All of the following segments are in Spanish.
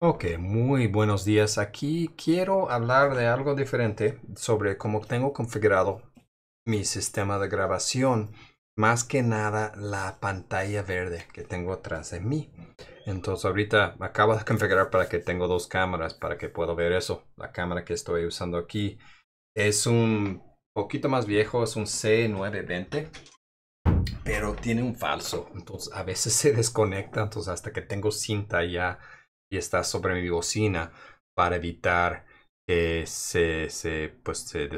Ok, muy buenos días. Aquí quiero hablar de algo diferente sobre cómo tengo configurado mi sistema de grabación. Más que nada la pantalla verde que tengo atrás de mí. Entonces ahorita acabo de configurar para que tengo dos cámaras para que pueda ver eso. La cámara que estoy usando aquí es un poquito más viejo, es un C920 pero tiene un falso, entonces a veces se desconecta, entonces hasta que tengo cinta ya y está sobre mi bocina para evitar que se, se, pues, se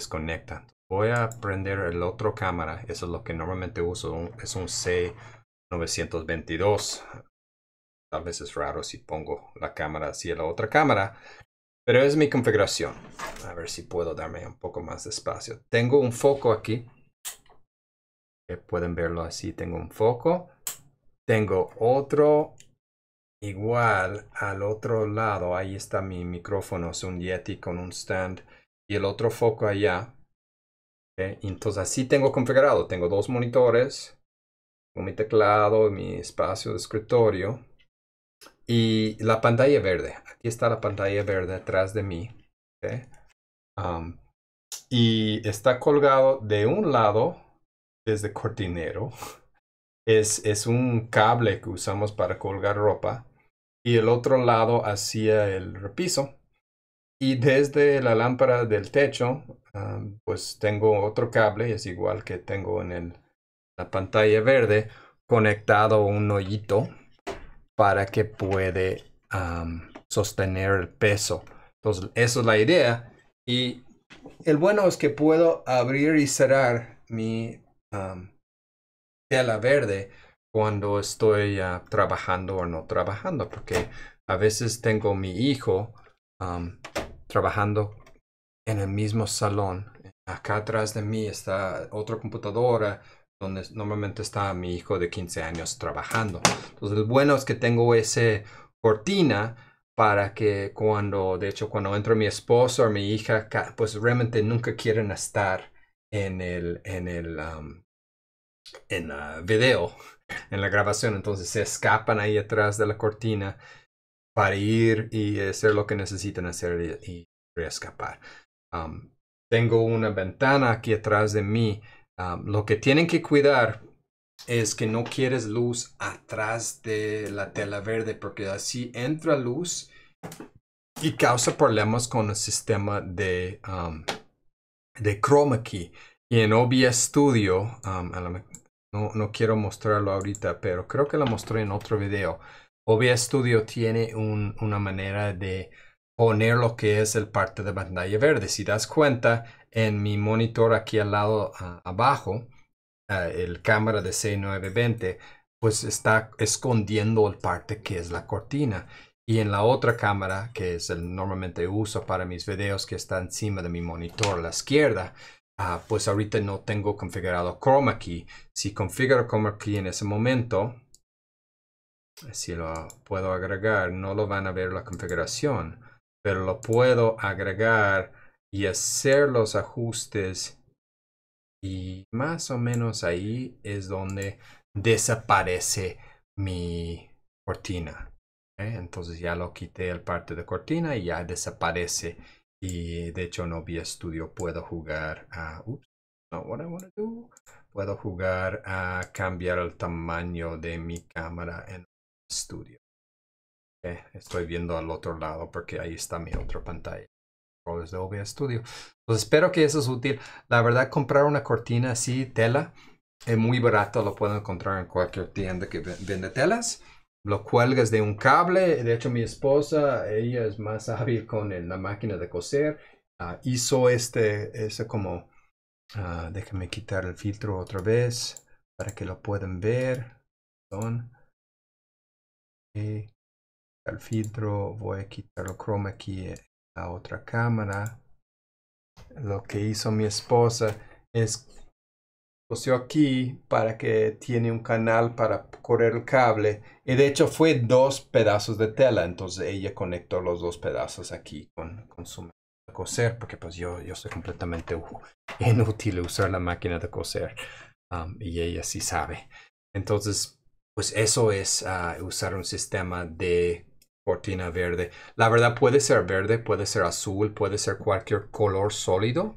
Voy a prender el otro cámara, eso es lo que normalmente uso, es un C922. Tal vez es raro si pongo la cámara así a la otra cámara, pero es mi configuración. A ver si puedo darme un poco más de espacio. Tengo un foco aquí. Eh, pueden verlo así. Tengo un foco. Tengo otro igual al otro lado, ahí está mi micrófono, es un Yeti con un stand y el otro foco allá. ¿eh? Entonces así tengo configurado, tengo dos monitores, con mi teclado, mi espacio de escritorio y la pantalla verde. Aquí está la pantalla verde atrás de mí. ¿eh? y está colgado de un lado desde cortinero. Es, es un cable que usamos para colgar ropa y el otro lado hacia el repiso. Y desde la lámpara del techo, ah, pues tengo otro cable, es igual que tengo en el, la pantalla verde, conectado un hoyito para que puede ah, sostener el peso. Entonces, esa es la idea. Y el bueno es que puedo abrir y cerrar mi ah, tela verde cuando estoy ah, trabajando o no trabajando, porque a veces tengo mi hijo trabajando en el mismo salón. Acá atrás de mí está otra computadora donde normalmente está mi hijo de 15 años trabajando. Entonces, lo bueno es que tengo esa cortina para que cuando, de hecho, cuando entro mi esposo o mi hija, pues realmente nunca quieren estar en el, en el, en el ah, video en la grabación, entonces se escapan ahí atrás de la cortina para ir y hacer lo que necesitan hacer y, reescapar um, tengo una ventana aquí atrás de mí. Um, lo que tienen que cuidar es que no quieres luz atrás de la tela verde porque así entra luz y causa problemas con el sistema de, um, de chroma key. Y en OBS Studio, no, no quiero mostrarlo ahorita, pero creo que la mostré en otro video. OBS Studio tiene una manera de poner lo que es el parte de pantalla verde. Si das cuenta, en mi monitor aquí al lado abajo, ah, el cámara de C920, pues está escondiendo el parte que es la cortina. Y en la otra cámara, que es el normalmente uso para mis videos, que está encima de mi monitor a la izquierda, Ah, pues ahorita no tengo configurado Chroma Key. Si configuro Chroma Key en ese momento, si lo puedo agregar, no lo van a ver la configuración, pero lo puedo agregar y hacer los ajustes. Y más o menos ahí es donde desaparece mi cortina. ¿eh? Entonces ya lo quité el parte de cortina y ya desaparece y de hecho en OBS Studio puedo jugar a... Oops, not what I want to do. Puedo jugar a cambiar el tamaño de mi cámara en Studio. Eh, estoy viendo al otro lado porque ahí está mi otra pantalla. Controles de OBS Studio. Pues espero que eso es útil. La verdad, comprar una cortina así, tela, es muy barato. Lo puedo encontrar en cualquier tienda que vende telas lo cuelgas de un cable. De hecho, mi esposa, ella es más hábil con la máquina de coser. Ah, hizo este, ese como, ah, déjenme quitar el filtro otra vez para que lo puedan ver. Perdón. El eh, filtro, voy a quitar el chroma aquí eh, a otra cámara. Lo que hizo mi esposa es cosió aquí para que tiene un canal para correr el cable. Y de hecho fue dos pedazos de tela. Entonces ella conectó los dos pedazos aquí con, con su máquina de coser. Porque pues yo, yo soy completamente inútil usar la máquina de coser. Um, y ella sí sabe. Entonces, pues eso es uh, usar un sistema de cortina verde. La verdad puede ser verde, puede ser azul, puede ser cualquier color sólido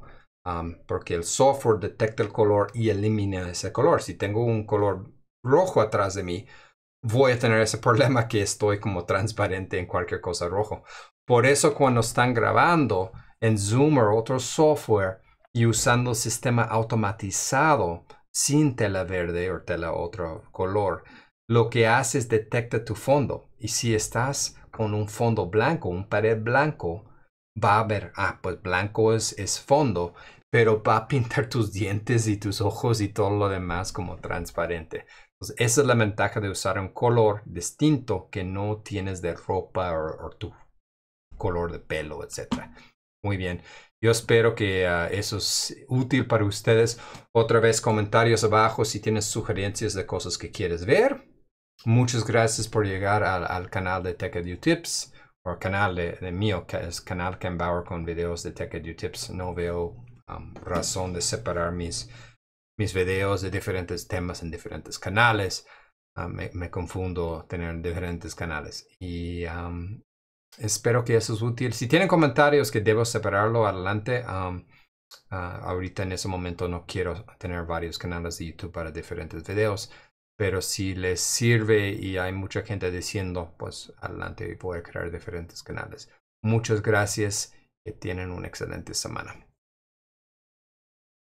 porque el software detecta el color y elimina ese color. Si tengo un color rojo atrás de mí, voy a tener ese problema que estoy como transparente en cualquier cosa rojo. Por eso cuando están grabando en Zoom o otro software y usando sistema automatizado sin tela verde o tela otro color, lo que hace es detecta tu fondo. Y si estás con un fondo blanco, un pared blanco, va a ver, ah, pues blanco es, es fondo, pero va a pintar tus dientes y tus ojos y todo lo demás como transparente. Entonces, esa es la ventaja de usar un color distinto que no tienes de ropa o, tu color de pelo, etc. Muy bien. Yo espero que ah, eso es útil para ustedes. Otra vez, comentarios abajo si tienes sugerencias de cosas que quieres ver. Muchas gracias por llegar al, canal de Tech Tips o canal eh, de, mío, que es canal Ken Bauer con videos de Tech Edu Tips. No veo um, razón de separar mis, mis videos de diferentes temas en diferentes canales. Ah, me, confundo tener diferentes canales. Y um, espero que eso es útil. Si tienen comentarios que debo separarlo adelante, um, ah, ahorita en ese momento no quiero tener varios canales de YouTube para diferentes videos pero si les sirve y hay mucha gente diciendo, pues adelante voy a crear diferentes canales. Muchas gracias, que tienen una excelente semana.